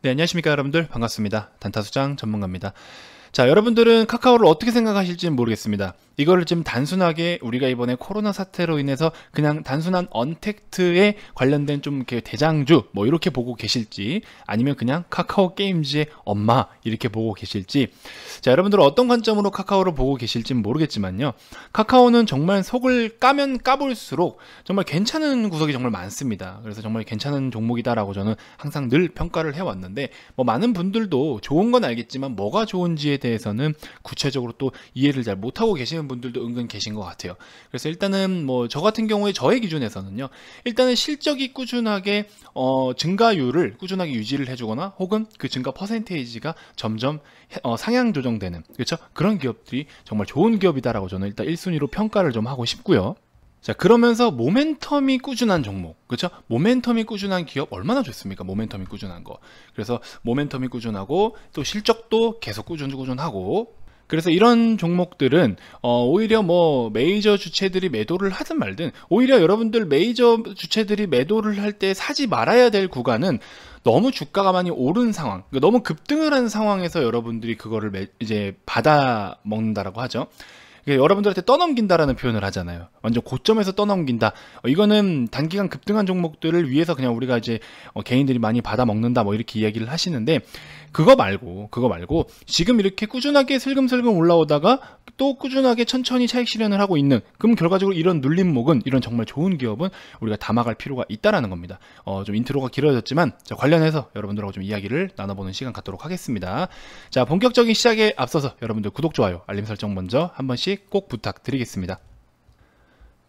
네, 안녕하십니까 여러분들 반갑습니다. 단타수장 전문가입니다. 자, 여러분들은 카카오를 어떻게 생각하실지는 모르겠습니다. 이거를 지금 단순하게 우리가 이번에 코로나 사태로 인해서 그냥 단순한 언택트에 관련된 좀 이렇게 대장주 뭐 이렇게 보고 계실지 아니면 그냥 카카오 게임즈의 엄마 이렇게 보고 계실지 자, 여러분들은 어떤 관점으로 카카오를 보고 계실지는 모르겠지만요. 카카오는 정말 속을 까면 까볼수록 정말 괜찮은 구석이 정말 많습니다. 그래서 정말 괜찮은 종목이다라고 저는 항상 늘 평가를 해왔는데 뭐 많은 분들도 좋은 건 알겠지만 뭐가 좋은지에 대해서는 구체적으로 또 이해를 잘 못하고 계시는 분들도 은근 계신 것 같아요. 그래서 일단은 뭐 저 같은 경우에 저의 기준에서는요. 일단은 실적이 꾸준하게 어, 증가율을 꾸준하게 유지를 해주거나 혹은 그 증가 퍼센테이지가 점점 어, 상향 조정되는 그렇죠? 그런 기업들이 정말 좋은 기업이다라고 저는 일단 1순위로 평가를 좀 하고 싶고요. 자 그러면서 모멘텀이 꾸준한 종목 그렇죠 모멘텀이 꾸준한 기업 얼마나 좋습니까 모멘텀이 꾸준한 거 그래서 모멘텀이 꾸준하고 또 실적도 계속 꾸준 꾸준하고 그래서 이런 종목들은 어, 오히려 뭐 메이저 주체들이 매도를 하든 말든 오히려 여러분들 메이저 주체들이 매도를 할 때 사지 말아야 될 구간은 너무 주가가 많이 오른 상황, 그러니까 너무 급등을 한 상황에서 여러분들이 그거를 매, 이제 받아 먹는다라고 하죠. 그 여러분들한테 떠넘긴다라는 표현을 하잖아요. 완전 고점에서 떠넘긴다. 어, 이거는 단기간 급등한 종목들을 위해서 그냥 우리가 이제 어, 개인들이 많이 받아 먹는다 뭐 이렇게 이야기를 하시는데 그거 말고 그거 말고 지금 이렇게 꾸준하게 슬금슬금 올라오다가 또 꾸준하게 천천히 차익 실현을 하고 있는 그럼 결과적으로 이런 눌림목은 이런 정말 좋은 기업은 우리가 담아갈 필요가 있다라는 겁니다. 어, 좀 인트로가 길어졌지만 자, 관련해서 여러분들하고 좀 이야기를 나눠보는 시간 갖도록 하겠습니다. 자 본격적인 시작에 앞서서 여러분들 구독 좋아요 알림 설정 먼저 한 번씩 꼭 부탁드리겠습니다.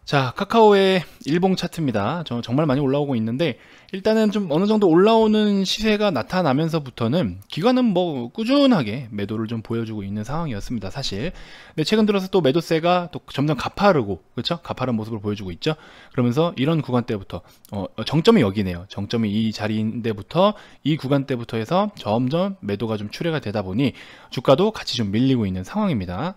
자 카카오의 일봉 차트입니다. 저 정말 많이 올라오고 있는데 일단은 좀 어느 정도 올라오는 시세가 나타나면서부터는 기관은 뭐 꾸준하게 매도를 좀 보여주고 있는 상황이었습니다. 사실 근데 최근 들어서 또 매도세가 또 점점 가파르고 그렇죠? 가파른 모습을 보여주고 있죠. 그러면서 이런 구간때부터 어, 어, 정점이 여기네요. 정점이 이 자리인데부터 이 구간때부터 해서 점점 매도가 좀 출회가 되다 보니 주가도 같이 좀 밀리고 있는 상황입니다.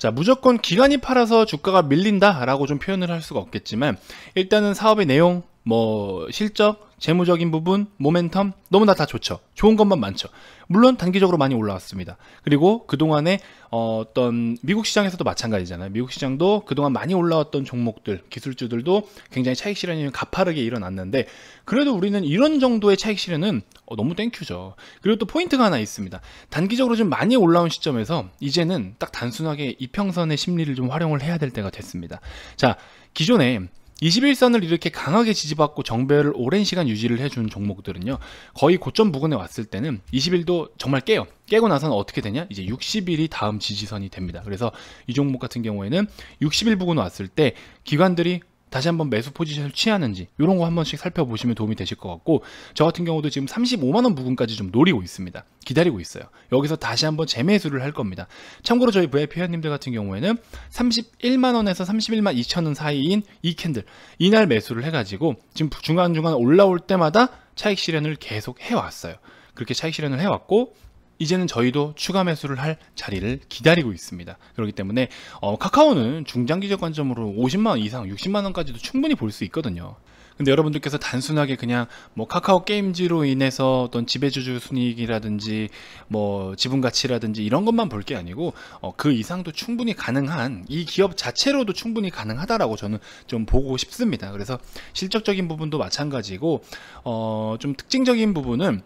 자, 무조건 기간이 팔아서 주가가 밀린다라고 좀 표현을 할 수가 없겠지만 일단은 사업의 내용, 뭐 실적, 재무적인 부분, 모멘텀 너무나 다 좋죠. 좋은 것만 많죠. 물론 단기적으로 많이 올라왔습니다. 그리고 그동안에 어, 어떤 미국 시장에서도 마찬가지잖아요. 미국 시장도 그동안 많이 올라왔던 종목들, 기술주들도 굉장히 차익 실현이 가파르게 일어났는데 그래도 우리는 이런 정도의 차익 실현은 어, 너무 땡큐죠. 그리고 또 포인트가 하나 있습니다. 단기적으로 좀 많이 올라온 시점에서 이제는 딱 단순하게 이평선의 심리를 좀 활용을 해야 될 때가 됐습니다. 자, 기존에 21선을 이렇게 강하게 지지받고 정배를 오랜 시간 유지를 해준 종목들은요 거의 고점 부근에 왔을 때는 20일도 정말 깨요 깨고 나서는 어떻게 되냐 이제 60일이 다음 지지선이 됩니다 그래서 이 종목 같은 경우에는 60일 부근 왔을 때 기관들이 다시 한번 매수 포지션을 취하는지 이런 거 한 번씩 살펴보시면 도움이 되실 것 같고 저 같은 경우도 지금 35만 원 부근까지 좀 노리고 있습니다. 기다리고 있어요. 여기서 다시 한번 재매수를 할 겁니다. 참고로 저희 VIP 회원님들 같은 경우에는 31만 원에서 31만 2천 원 사이인 이 캔들 이날 매수를 해가지고 지금 중간중간 올라올 때마다 차익 실현을 계속 해왔어요. 그렇게 차익 실현을 해왔고 이제는 저희도 추가 매수를 할 자리를 기다리고 있습니다. 그렇기 때문에 어, 카카오는 중장기적 관점으로 50만 원 이상, 60만 원까지도 충분히 볼 수 있거든요. 근데 여러분들께서 단순하게 그냥 뭐 카카오 게임즈로 인해서 어떤 지배주주 순이익이라든지 뭐 지분 가치라든지 이런 것만 볼 게 아니고 어그 이상도 충분히 가능한 이 기업 자체로도 충분히 가능하다라고 저는 좀 보고 싶습니다. 그래서 실적적인 부분도 마찬가지고 어좀 특징적인 부분은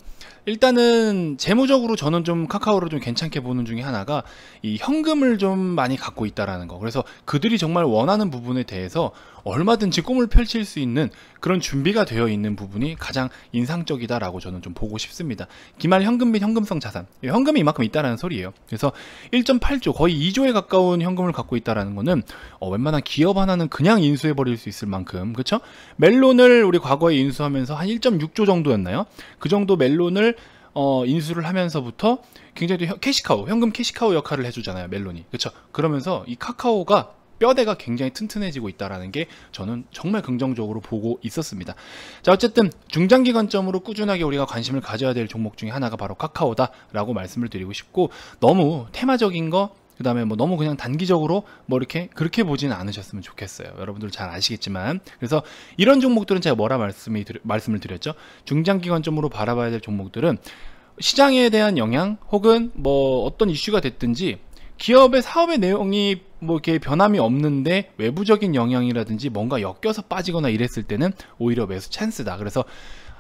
일단은 재무적으로 저는 좀 카카오를 좀 괜찮게 보는 중에 하나가 이 현금을 좀 많이 갖고 있다라는 거. 그래서 그들이 정말 원하는 부분에 대해서 얼마든지 꿈을 펼칠 수 있는 그런 준비가 되어 있는 부분이 가장 인상적이다라고 저는 좀 보고 싶습니다. 기말 현금 및 현금성 자산. 현금이 이만큼 있다라는 소리예요. 그래서 1.8조 거의 2조에 가까운 현금을 갖고 있다라는 거는 어, 웬만한 기업 하나는 그냥 인수해 버릴 수 있을 만큼 그렇죠? 멜론을 우리 과거에 인수하면서 한 1.6조 정도였나요? 그 정도 멜론 부분을 어, 인수를 하면서부터 굉장히 캐시카우, 현금 캐시카우 역할을 해주잖아요, 멜론이. 그쵸 그러면서 이 카카오가 뼈대가 굉장히 튼튼해지고 있다라는 게 저는 정말 긍정적으로 보고 있었습니다. 자, 어쨌든 중장기 관점으로 꾸준하게 우리가 관심을 가져야 될 종목 중에 하나가 바로 카카오다라고 말씀을 드리고 싶고 너무 테마적인 거그 다음에 뭐 너무 그냥 단기적으로 뭐 이렇게 그렇게 보진 않으셨으면 좋겠어요. 여러분들 잘 아시겠지만 그래서 이런 종목들은 제가 뭐라 말씀이 드리, 말씀을 드렸죠. 중장기 관점으로 바라봐야 될 종목들은 시장에 대한 영향 혹은 뭐 어떤 이슈가 됐든지 기업의 사업의 내용이 뭐 이렇게 변함이 없는데 외부적인 영향이라든지 뭔가 엮여서 빠지거나 이랬을 때는 오히려 매수 찬스다. 그래서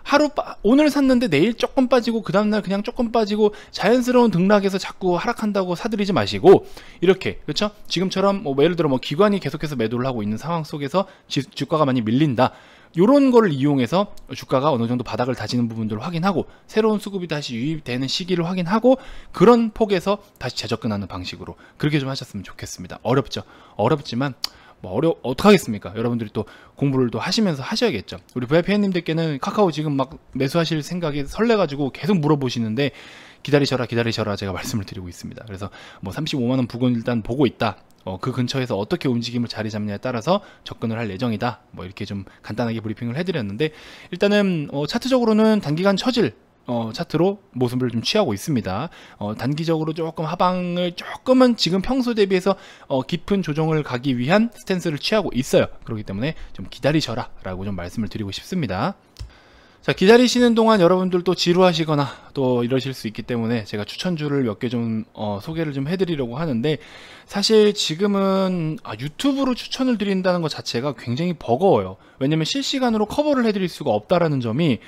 하루 빠, 오늘 샀는데 내일 조금 빠지고 그 다음날 그냥 조금 빠지고 자연스러운 등락에서 자꾸 하락한다고 사들이지 마시고 이렇게 그렇죠? 지금처럼 뭐 예를 들어 뭐 기관이 계속해서 매도를 하고 있는 상황 속에서 지, 주가가 많이 밀린다. 요런 거를 이용해서 주가가 어느 정도 바닥을 다지는 부분들을 확인하고 새로운 수급이 다시 유입되는 시기를 확인하고 그런 폭에서 다시 재접근하는 방식으로 그렇게 좀 하셨으면 좋겠습니다. 어렵죠. 어렵지만 뭐 어려 어떡하겠습니까? 여러분들이 또 공부를 또 하시면서 하셔야겠죠. 우리 VIP님들께는 카카오 지금 막 매수하실 생각이 설레가지고 계속 물어보시는데 기다리셔라 기다리셔라 제가 말씀을 드리고 있습니다. 그래서 뭐 35만원 부근 일단 보고 있다. 어, 그 근처에서 어떻게 움직임을 자리 잡느냐에 따라서 접근을 할 예정이다. 뭐 이렇게 좀 간단하게 브리핑을 해드렸는데 일단은 어, 차트적으로는 단기간 처질 어, 차트로 모습을 좀 취하고 있습니다. 어, 단기적으로 조금 하방을 조금은 지금 평소 대비해서 어, 깊은 조정을 가기 위한 스탠스를 취하고 있어요. 그렇기 때문에 좀 기다리셔라 라고 좀 말씀을 드리고 싶습니다. 자 기다리시는 동안 여러분들도 지루하시거나 또 이러실 수 있기 때문에 제가 추천주를 몇 개 좀 어, 소개를 좀 해드리려고 하는데 사실 지금은 아, 유튜브로 추천을 드린다는 것 자체가 굉장히 버거워요 왜냐면 실시간으로 커버를 해드릴 수가 없다라는 점이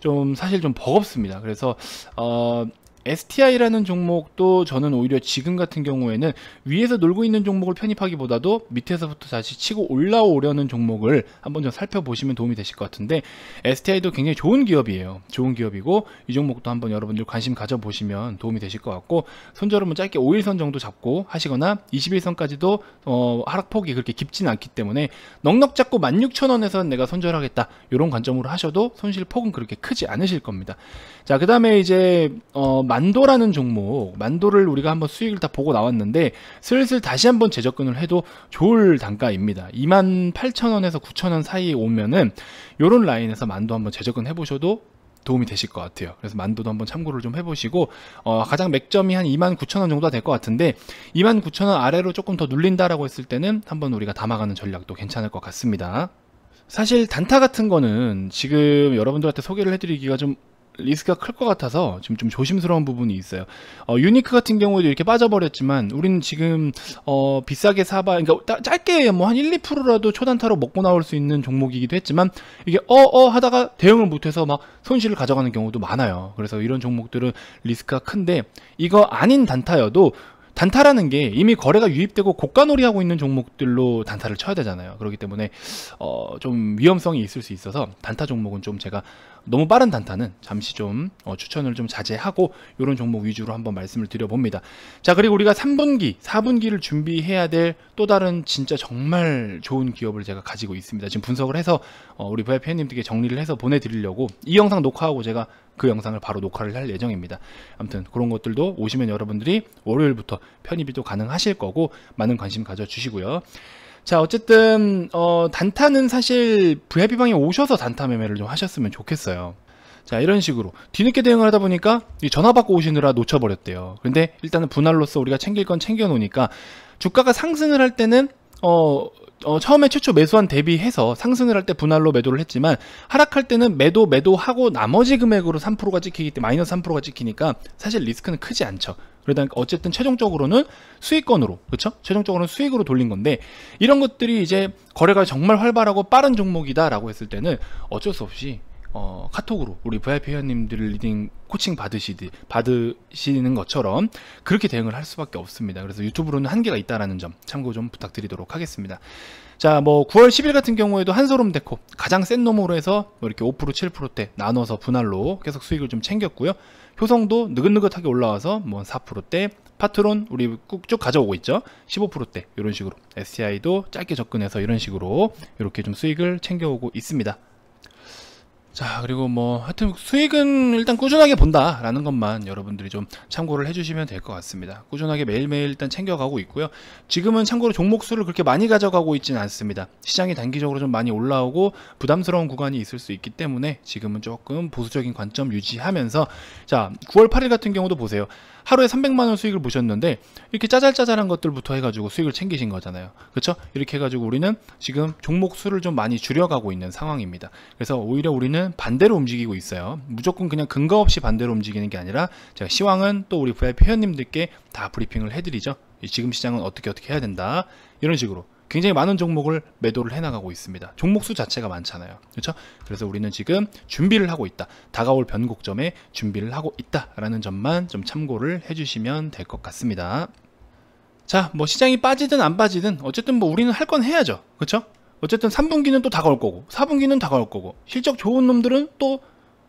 좀 사실 좀 버겁습니다. 그래서 어 STI라는 종목도 저는 오히려 지금 같은 경우에는 위에서 놀고 있는 종목을 편입하기보다도 밑에서부터 다시 치고 올라오려는 종목을 한번 좀 살펴보시면 도움이 되실 것 같은데 STI도 굉장히 좋은 기업이에요. 좋은 기업이고 이 종목도 한번 여러분들 관심 가져보시면 도움이 되실 것 같고 손절은 짧게 5일선 정도 잡고 하시거나 21선까지도 어, 하락폭이 그렇게 깊진 않기 때문에 넉넉 잡고 16,000원에서 내가 손절하겠다 이런 관점으로 하셔도 손실폭은 그렇게 크지 않으실 겁니다. 자그 다음에 이제 어, 만도라는 종목, 만도를 우리가 한번 수익을 다 보고 나왔는데 슬슬 다시 한번 재접근을 해도 좋을 단가입니다. 28,000원에서 9,000원 사이에 오면은 요런 라인에서 만도 한번 재접근 해보셔도 도움이 되실 것 같아요. 그래서 만도도 한번 참고를 좀 해보시고 어, 가장 맥점이 한 29,000원 정도가 될 것 같은데 29,000원 아래로 조금 더 눌린다라고 했을 때는 한번 우리가 담아가는 전략도 괜찮을 것 같습니다. 사실 단타 같은 거는 지금 여러분들한테 소개를 해드리기가 좀 리스크가 클 것 같아서 지금 좀 조심스러운 부분이 있어요. 어, 유니크 같은 경우에도 이렇게 빠져버렸지만 우리는 지금 어, 비싸게 사봐 그러니까 짧게 뭐 한 1, 2%라도 초단타로 먹고 나올 수 있는 종목이기도 했지만 이게 어어 어 하다가 대응을 못해서 막 손실을 가져가는 경우도 많아요. 그래서 이런 종목들은 리스크가 큰데 이거 아닌 단타여도 단타라는 게 이미 거래가 유입되고 고가놀이 하고 있는 종목들로 단타를 쳐야 되잖아요. 그렇기 때문에 어, 좀 위험성이 있을 수 있어서 단타 종목은 좀 제가 너무 빠른 단타는 잠시 좀 어, 추천을 좀 자제하고 이런 종목 위주로 한번 말씀을 드려봅니다. 자 그리고 우리가 3분기, 4분기를 준비해야 될 또 다른 진짜 정말 좋은 기업을 제가 가지고 있습니다. 지금 분석을 해서 어, 우리 부회표님들께 정리를 해서 보내드리려고 이 영상 녹화하고 제가 그 영상을 바로 녹화를 할 예정입니다. 아무튼 그런 것들도 오시면 여러분들이 월요일부터 편입이 또 가능하실 거고 많은 관심 가져주시고요. 자 어쨌든 어, 단타는 사실 VIP방에 오셔서 단타 매매를 좀 하셨으면 좋겠어요 자 이런 식으로 뒤늦게 대응을 하다 보니까 전화 받고 오시느라 놓쳐버렸대요 근데 일단은 분할로서 우리가 챙길 건 챙겨 놓으니까 주가가 상승을 할 때는 어, 어, 처음에 최초 매수한 대비해서 상승을 할 때 분할로 매도를 했지만 하락할 때는 매도 매도하고 나머지 금액으로 3%가 찍히기 때문에 마이너스 3%가 찍히니까 사실 리스크는 크지 않죠. 그러다 어쨌든 최종적으로는 수익권으로 그렇죠? 최종적으로는 수익으로 돌린 건데 이런 것들이 이제 거래가 정말 활발하고 빠른 종목이다라고 했을 때는 어쩔 수 없이 어, 카톡으로 우리 VIP 회원님들 리딩 코칭 받으시디, 받으시는 것처럼 그렇게 대응을 할 수밖에 없습니다. 그래서 유튜브로는 한계가 있다라는 점 참고 좀 부탁드리도록 하겠습니다. 자, 뭐 9월 10일 같은 경우에도 한소름 데코 가장 센 놈으로 해서 뭐 이렇게 5% 7%대 나눠서 분할로 계속 수익을 좀 챙겼고요. 효성도 느긋느긋하게 올라와서 뭐 4%대 파트론 우리 쭉 가져오고 있죠 15%대 이런 식으로 SCI도 짧게 접근해서 이런 식으로 이렇게 좀 수익을 챙겨오고 있습니다 자 그리고 뭐 하여튼 수익은 일단 꾸준하게 본다라는 것만 여러분들이 좀 참고를 해주시면 될 것 같습니다 꾸준하게 매일매일 일단 챙겨가고 있고요 지금은 참고로 종목 수를 그렇게 많이 가져가고 있지는 않습니다 시장이 단기적으로 좀 많이 올라오고 부담스러운 구간이 있을 수 있기 때문에 지금은 조금 보수적인 관점 유지하면서 자 9월 8일 같은 경우도 보세요 하루에 300만원 수익을 보셨는데 이렇게 짜잘짜잘한 것들부터 해가지고 수익을 챙기신 거잖아요 그렇죠 이렇게 해가지고 우리는 지금 종목 수를 좀 많이 줄여가고 있는 상황입니다 그래서 오히려 우리는 반대로 움직이고 있어요. 무조건 그냥 근거 없이 반대로 움직이는 게 아니라 제가 시황은 또 우리 VIP 회원님들께 다 브리핑을 해드리죠. 지금 시장은 어떻게 어떻게 해야 된다. 이런 식으로 굉장히 많은 종목을 매도를 해나가고 있습니다. 종목 수 자체가 많잖아요. 그렇죠? 그래서 우리는 지금 준비를 하고 있다. 다가올 변곡점에 준비를 하고 있다라는 점만 좀 참고를 해주시면 될 것 같습니다. 자, 뭐 시장이 빠지든 안 빠지든 어쨌든 뭐 우리는 할 건 해야죠. 그렇죠? 어쨌든 3분기는 또 다가올 거고 4분기는 다가올 거고 실적 좋은 놈들은 또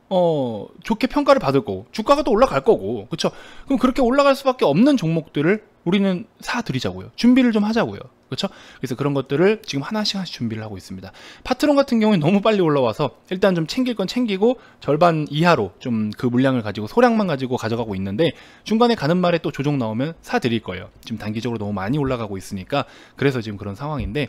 어, 좋게 평가를 받을 거고 주가가 또 올라갈 거고 그쵸 그럼 그렇게 올라갈 수밖에 없는 종목들을 우리는 사드리자고요. 준비를 좀 하자고요. 그렇죠? 그래서 그런 것들을 지금 하나씩 하나씩 준비를 하고 있습니다. 파트론 같은 경우에 너무 빨리 올라와서 일단 좀 챙길 건 챙기고 절반 이하로 좀 그 물량을 가지고 소량만 가지고 가져가고 있는데 중간에 가는 말에 또 조정 나오면 사드릴 거예요. 지금 단기적으로 너무 많이 올라가고 있으니까 그래서 지금 그런 상황인데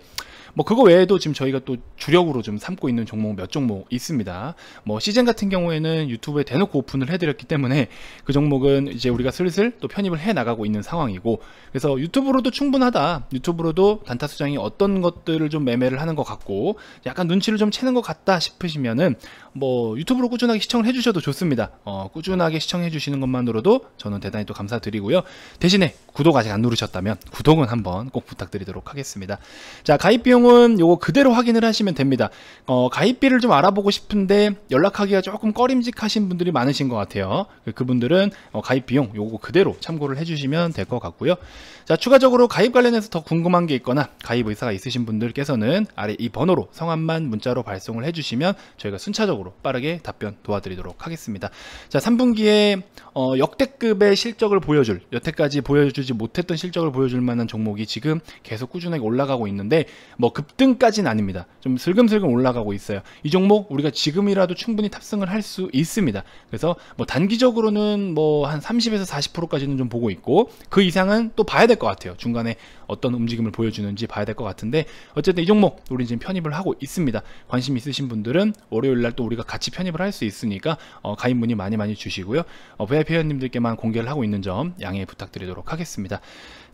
뭐 그거 외에도 지금 저희가 또 주력으로 좀 삼고 있는 종목 몇 종목 있습니다. 뭐 시즌 같은 경우에는 유튜브에 대놓고 오픈을 해드렸기 때문에 그 종목은 이제 우리가 슬슬 또 편입을 해 나가고 있는 상황이고 그래서 유튜브로도 충분하다. 유튜브로도 단타 수장이 어떤 것들을 좀 매매를 하는 것 같고 약간 눈치를 좀 채는 것 같다 싶으시면은 뭐 유튜브로 꾸준하게 시청을 해주셔도 좋습니다. 어, 꾸준하게 시청해주시는 것만으로도 저는 대단히 또 감사드리고요. 대신에 구독 아직 안 누르셨다면 구독은 한번 꼭 부탁드리도록 하겠습니다. 자 가입 비용은 요거 그대로 확인을 하시면 됩니다. 어, 가입비를 좀 알아보고 싶은데 연락하기가 조금 꺼림직하신 분들이 많으신 것 같아요. 그, 그분들은 어, 가입 비용 요거 그대로 참고를 해주시면 될 것 같고요. 자 추가적으로 가입 관련해서 더 궁금한 게 있거나 가입 의사가 있으신 분들께서는 아래 이 번호로 성함만 문자로 발송을 해주시면 저희가 순차적으로 즉각으로 빠르게 답변 도와드리도록 하겠습니다. 자, 3분기에 어, 역대급의 실적을 보여줄 여태까지 보여주지 못했던 실적을 보여줄 만한 종목이 지금 계속 꾸준하게 올라가고 있는데 뭐 급등까지는 아닙니다. 좀 슬금슬금 올라가고 있어요. 이 종목 우리가 지금이라도 충분히 탑승을 할 수 있습니다. 그래서 뭐 단기적으로는 뭐 한 30에서 40%까지는 좀 보고 있고 그 이상은 또 봐야 될 것 같아요. 중간에 어떤 움직임을 보여주는지 봐야 될 것 같은데 어쨌든 이 종목 우리 지금 편입을 하고 있습니다. 관심 있으신 분들은 월요일 날또 우리 우리가 같이 편입을 할 수 있으니까 어, 가입 문의 많이 많이 주시고요. 어, VIP 회원님들께만 공개를 하고 있는 점 양해 부탁드리도록 하겠습니다.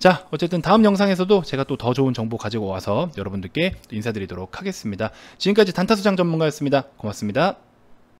자 어쨌든 다음 영상에서도 제가 또 더 좋은 정보 가지고 와서 여러분들께 인사드리도록 하겠습니다. 지금까지 단타수장 전문가였습니다. 고맙습니다.